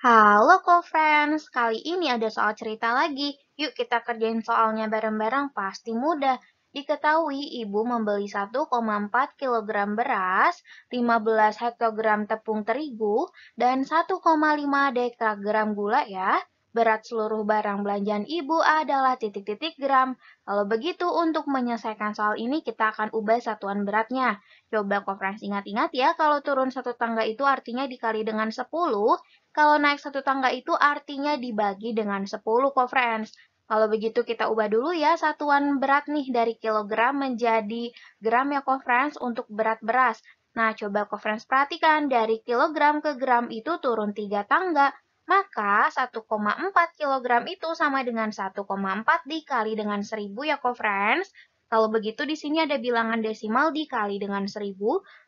Halo co-friends, kali ini ada soal cerita lagi. Yuk kita kerjain soalnya bareng-bareng, pasti mudah. Diketahui ibu membeli 1,4 kg beras, 15 hektogram tepung terigu, dan 1,5 dekagram gula ya. Berat seluruh barang belanjaan ibu adalah titik-titik gram. Kalau begitu, untuk menyelesaikan soal ini kita akan ubah satuan beratnya. Coba conference ingat-ingat ya, kalau turun satu tangga itu artinya dikali dengan 10, kalau naik satu tangga itu artinya dibagi dengan 10 kofrens. Kalau begitu kita ubah dulu ya satuan berat nih dari kilogram menjadi gram ya kofrens untuk berat beras. Nah, coba kofrens perhatikan dari kilogram ke gram itu turun tiga tangga. Maka 1,4 kg itu sama dengan 1,4 dikali dengan 1000 ya kofrens. Kalau begitu di sini ada bilangan desimal dikali dengan 1000,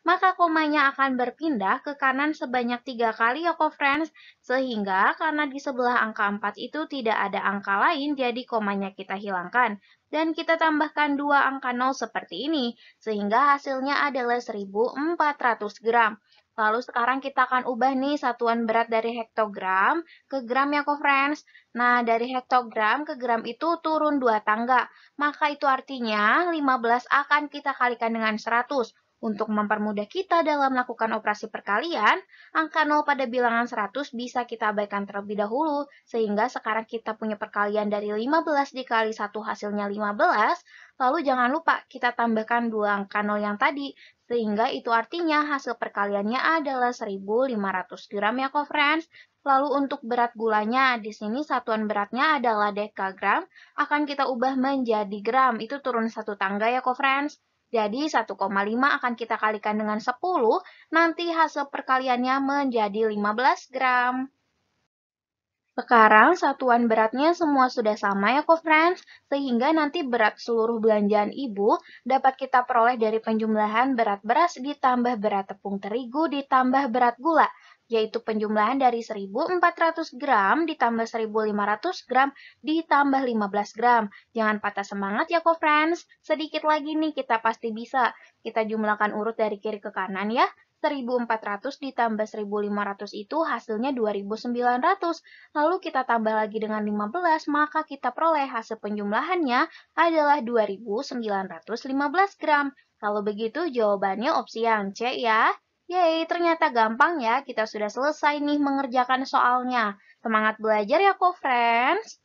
maka komanya akan berpindah ke kanan sebanyak 3 kali ya kok friends. Sehingga karena di sebelah angka 4 itu tidak ada angka lain, jadi komanya kita hilangkan. Dan kita tambahkan dua angka 0 seperti ini, sehingga hasilnya adalah 1400 gram. Lalu sekarang kita akan ubah nih satuan berat dari hektogram ke gram ya kok friends. Nah dari hektogram ke gram itu turun dua tangga. Maka itu artinya 15 akan kita kalikan dengan 100. Untuk mempermudah kita dalam melakukan operasi perkalian, angka 0 pada bilangan 100 bisa kita abaikan terlebih dahulu, sehingga sekarang kita punya perkalian dari 15 dikali 1 hasilnya 15, lalu jangan lupa kita tambahkan dua angka 0 yang tadi, sehingga itu artinya hasil perkaliannya adalah 1500 gram ya friends. Lalu untuk berat gulanya, di sini satuan beratnya adalah dekagram, akan kita ubah menjadi gram, itu turun satu tangga ya friends. Jadi 1,5 akan kita kalikan dengan 10, nanti hasil perkaliannya menjadi 15 gram. Sekarang satuan beratnya semua sudah sama ya co-friends, sehingga nanti berat seluruh belanjaan ibu dapat kita peroleh dari penjumlahan berat beras ditambah berat tepung terigu ditambah berat gula, yaitu penjumlahan dari 1400 gram ditambah 1500 gram ditambah 15 gram. Jangan patah semangat ya co-friends, sedikit lagi nih kita pasti bisa. Kita jumlahkan urut dari kiri ke kanan ya, 1400 ditambah 1500 itu hasilnya 2900. Lalu kita tambah lagi dengan 15, maka kita peroleh hasil penjumlahannya adalah 2915 gram. Kalau begitu jawabannya opsi yang C ya. Yeay, ternyata gampang ya. Kita sudah selesai nih mengerjakan soalnya. Semangat belajar ya, co-friends!